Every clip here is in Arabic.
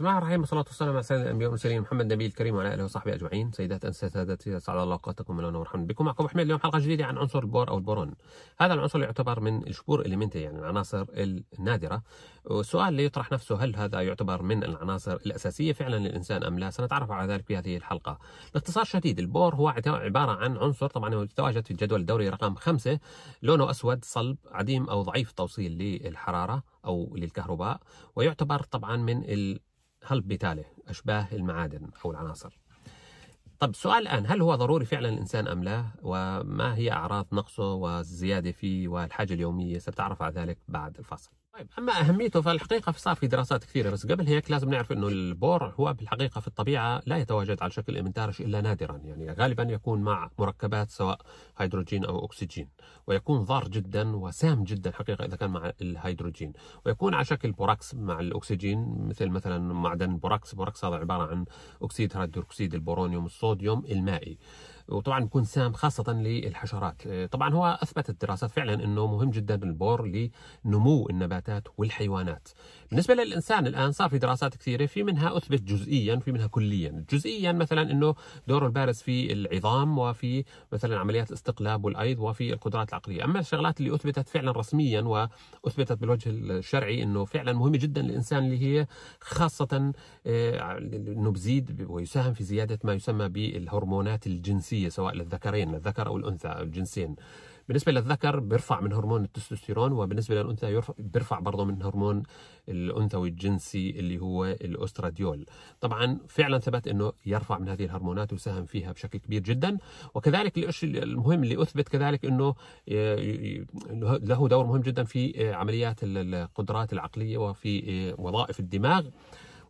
الرحمن الرحيم والصلاه والسلام على سيدنا الانبياء والمرسلين محمد النبي الكريم وعلى اله وصحبه اجمعين سيدات انسات سادتي سعد الله اوقاتكم من انا وارحم بكم معكم احمد اليوم حلقه جديده عن عنصر البور او البورون هذا العنصر يعتبر من الشبور اليمنتي يعني العناصر النادره والسؤال اللي يطرح نفسه هل هذا يعتبر من العناصر الاساسيه فعلا للانسان ام لا سنتعرف على ذلك في هذه الحلقه باختصار شديد البور هو عباره عن عنصر طبعا هو يتواجد في الجدول الدوري رقم خمسة لونه اسود صلب عديم او ضعيف التوصيل للحراره او للكهرباء ويعتبر طبعا من هالبيتالي أشباه المعادن أو العناصر طب سؤال الآن هل هو ضروري فعلا الإنسان أم لا وما هي أعراض نقصه والزيادة فيه والحاجة اليومية ستتعرف على ذلك بعد الفصل طيب اما اهميته فالحقيقه في صار في دراسات كثيره بس قبل هيك لازم نعرف انه البور هو بالحقيقه في الطبيعه لا يتواجد على شكل امنتارش الا نادرا يعني غالبا يكون مع مركبات سواء هيدروجين او اكسجين ويكون ضار جدا وسام جدا حقيقه اذا كان مع الهيدروجين ويكون على شكل بوراكس مع الاكسجين مثل مثلا معدن بوراكس بوراكس هذا عباره عن اكسيد هيدروكسيد البورونيوم الصوديوم المائي وطبعا بيكون سام خاصه للحشرات آه، طبعا هو اثبتت الدراسات فعلا انه مهم جدا البور لنمو النباتات والحيوانات بالنسبه للانسان الان صار في دراسات كثيره في منها اثبت جزئيا في منها كليا جزئيا مثلا انه دوره البارز في العظام وفي مثلا عمليات الاستقلاب والايض وفي القدرات العقليه اما الشغلات اللي اثبتت فعلا رسميا واثبتت بالوجه الشرعي انه فعلا مهمه جدا للانسان اللي هي خاصه آه، انه بزيد ويساهم في زياده ما يسمى بالهرمونات الجنسيه الجنسيه سواء للذكرين للذكر او الانثى او الجنسين بالنسبه للذكر بيرفع من هرمون التستوستيرون وبالنسبه للانثى بيرفع برضه من هرمون الانثوي الجنسي اللي هو الاستراديول طبعا فعلا ثبت انه يرفع من هذه الهرمونات وساهم فيها بشكل كبير جدا وكذلك الشيء المهم اللي اثبت كذلك انه له دور مهم جدا في عمليات القدرات العقليه وفي إيه، وظائف الدماغ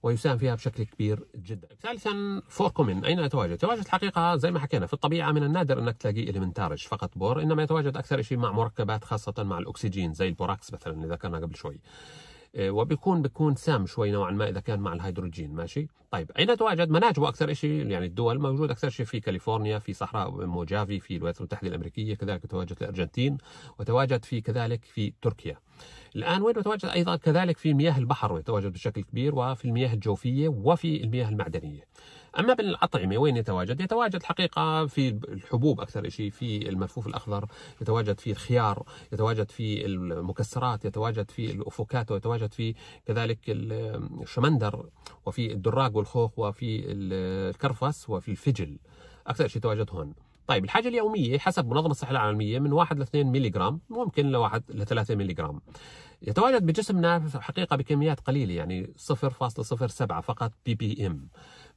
ويساهم فيها بشكل كبير جدا. ثالثا فور اين يتواجد؟ يتواجد الحقيقه زي ما حكينا في الطبيعه من النادر انك تلاقيه المنتارج فقط بور انما يتواجد اكثر شيء مع مركبات خاصه مع الاكسجين زي البوراكس مثلا اللي ذكرنا قبل شوي. آه، وبيكون بيكون سام شوي نوعا ما اذا كان مع الهيدروجين ماشي طيب اين تواجد مناجمه اكثر شيء يعني الدول موجود اكثر شيء في كاليفورنيا في صحراء موجافي في الولايات المتحده الامريكيه كذلك تواجد الارجنتين وتواجد في كذلك في تركيا الان وين تواجد ايضا كذلك في مياه البحر وتواجد بشكل كبير وفي المياه الجوفيه وفي المياه المعدنيه اما بالاطعمه وين يتواجد؟ يتواجد حقيقه في الحبوب اكثر شيء في الملفوف الاخضر، يتواجد في الخيار، يتواجد في المكسرات، يتواجد في الافوكاتو، يتواجد في كذلك الشمندر وفي الدراج والخوخ وفي الكرفس وفي الفجل. اكثر شيء يتواجد هون. طيب الحاجة اليومية حسب منظمة الصحة العالمية من 1 ل 2 ملغ ممكن لواحد ل 3 ملغ يتواجد بجسمنا في الحقيقه بكميات قليله يعني 0.07 فقط بي بي ام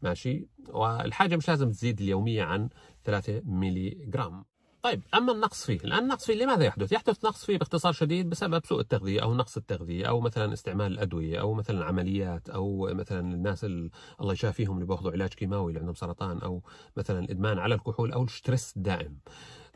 ماشي والحاجه مش لازم تزيد اليوميه عن 3 ملي جرام طيب اما النقص فيه الان النقص فيه لماذا يحدث يحدث نقص فيه باختصار شديد بسبب سوء التغذيه او نقص التغذيه او مثلا استعمال الادويه او مثلا عمليات او مثلا الناس الله يشافيهم اللي بياخذوا علاج كيماوي اللي عندهم سرطان او مثلا ادمان على الكحول او الستريس الدائم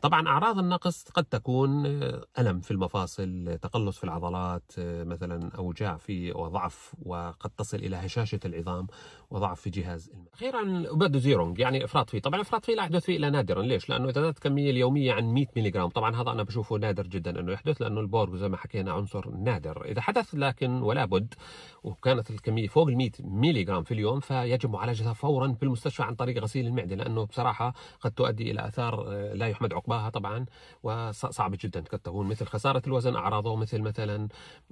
طبعا أعراض النقص قد تكون آه، ألم في المفاصل تقلص في العضلات آه، مثلا أوجاع في وضعف وقد تصل إلى هشاشة العظام وضعف في جهاز أخيرا بدو زيرونج يعني إفراط فيه طبعا إفراط فيه لا يحدث فيه إلا نادرا ليش؟ لأنه إذا زادت الكمية اليومية عن 100 ملغ طبعا هذا أنا بشوفه نادر جدا أنه يحدث لأنه البورغ زي ما حكينا عنصر نادر إذا حدث لكن ولا بد وكانت الكمية فوق ال 100 ملغ في اليوم فيجب معالجتها فورا في المستشفى عن طريق غسيل المعدة لأنه بصراحة قد تؤدي إلى آثار آه، لا يحمد عقبها يتلقاها طبعا وصعبة جدا قد تكون مثل خسارة الوزن أعراضه مثل مثلا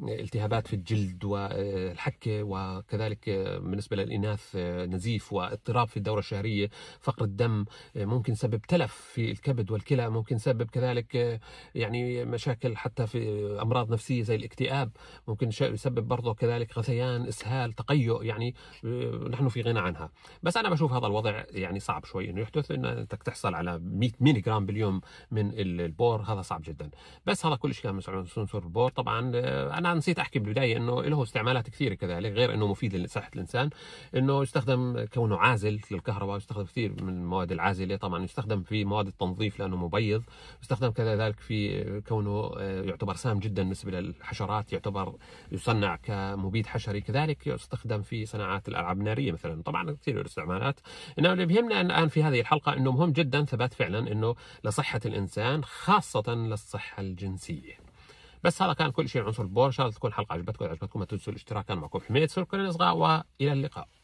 التهابات في الجلد والحكة وكذلك بالنسبة للإناث نزيف واضطراب في الدورة الشهرية فقر الدم ممكن سبب تلف في الكبد والكلى ممكن سبب كذلك يعني مشاكل حتى في أمراض نفسية زي الاكتئاب ممكن يسبب برضه كذلك غثيان إسهال تقيؤ يعني نحن في غنى عنها بس أنا بشوف هذا الوضع يعني صعب شوي انه يحدث انك تحصل على 100 ميلي جرام باليوم من البور هذا صعب جدا بس هذا كل شيء كان سنسور البور طبعا آه، انا نسيت احكي بالبدايه انه له استعمالات كثيره كذلك غير انه مفيد لصحه الانسان انه يستخدم كونه عازل للكهرباء يستخدم كثير من المواد العازله طبعا يستخدم في مواد التنظيف لانه مبيض يستخدم كذلك في آه، كونه آه، يعتبر سام جدا بالنسبه للحشرات يعتبر يصنع كمبيد حشري كذلك يستخدم في صناعات الالعاب الناريه مثلا طبعا كثير الاستعمالات انما اللي بيهمنا الان في هذه الحلقه انه مهم جدا ثبات فعلا انه لصحه لصحة الإنسان خاصة للصحة الجنسية بس هذا كان كل شيء عنصر البور إن شاء الله تكون الحلقة عجبتكم عجبتكم ما تنسوا الاشتراك كان معكم حميد سركن الإصغاء وإلى اللقاء